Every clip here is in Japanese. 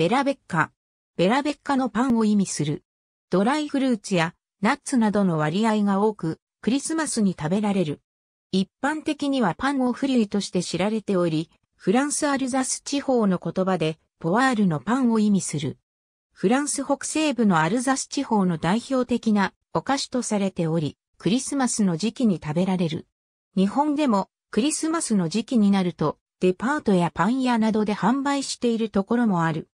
ベラベッカ。ベラベッカのパンを意味する。ドライフルーツやナッツなどの割合が多く、クリスマスに食べられる。一般的にはパンをフリュとして知られており、フランスアルザス地方の言葉で、ポワールのパンを意味する。フランス北西部のアルザス地方の代表的なお菓子とされており、クリスマスの時期に食べられる。日本でもクリスマスの時期になると、デパートやパン屋などで販売しているところもある。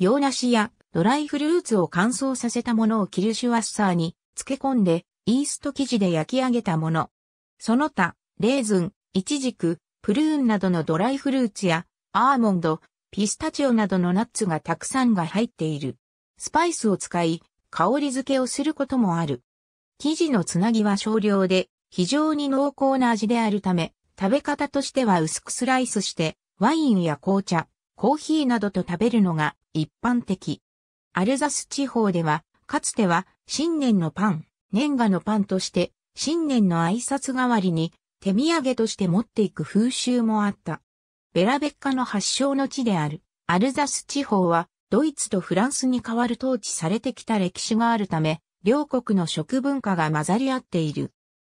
洋梨やドライフルーツを乾燥させたものをキルシュワッサーに漬け込んで、イースト生地で焼き上げたもの。その他、レーズン、イチジク、プルーンなどのドライフルーツや、アーモンド、ピスタチオなどのナッツがたくさんが入っている。スパイスを使い、香り付けをすることもある。生地のつなぎは少量で、非常に濃厚な味であるため、食べ方としては薄くスライスして、ワインや紅茶、コーヒーなどと食べるのが一般的。アルザス地方では、かつては新年のパン、年賀のパンとして、新年の挨拶代わりに手土産として持っていく風習もあった。ベラベッカの発祥の地であるアルザス地方はドイツとフランスに代わる統治されてきた歴史があるため、両国の食文化が混ざり合っている。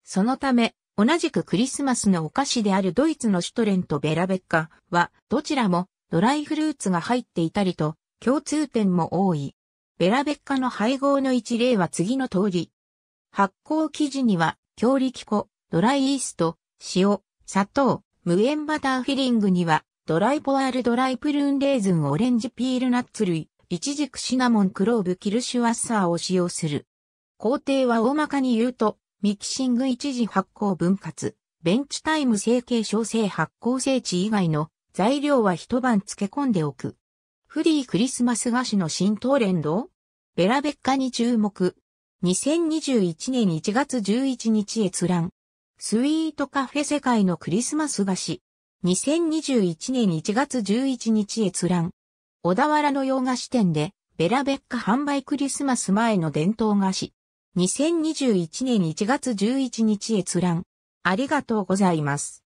そのため、同じくクリスマスのお菓子であるドイツのシュトレンとベラベッカは、どちらもドライフルーツが入っていたりと、共通点も多い。ベラベッカの配合の一例は次の通り。発酵生地には、強力粉、ドライイースト、塩、砂糖、無塩バターフィリングには、ドライポアールドライプルーンレーズンオレンジピールナッツ類、イチジクシナモンクローブキルシュワッサーを使用する。工程は大まかに言うと、ミキシング一時発酵分割、ベンチタイム成形小生発酵整地以外の材料は一晩漬け込んでおく。フリークリスマス菓子の新トレンドベラベッカに注目。2021年1月11日閲覧。スイートカフェ世界のクリスマス菓子。2021年1月11日閲覧。小田原の洋菓子店で、ベラベッカ販売クリスマス前の伝統菓子。2021年1月11日閲覧。ありがとうございます。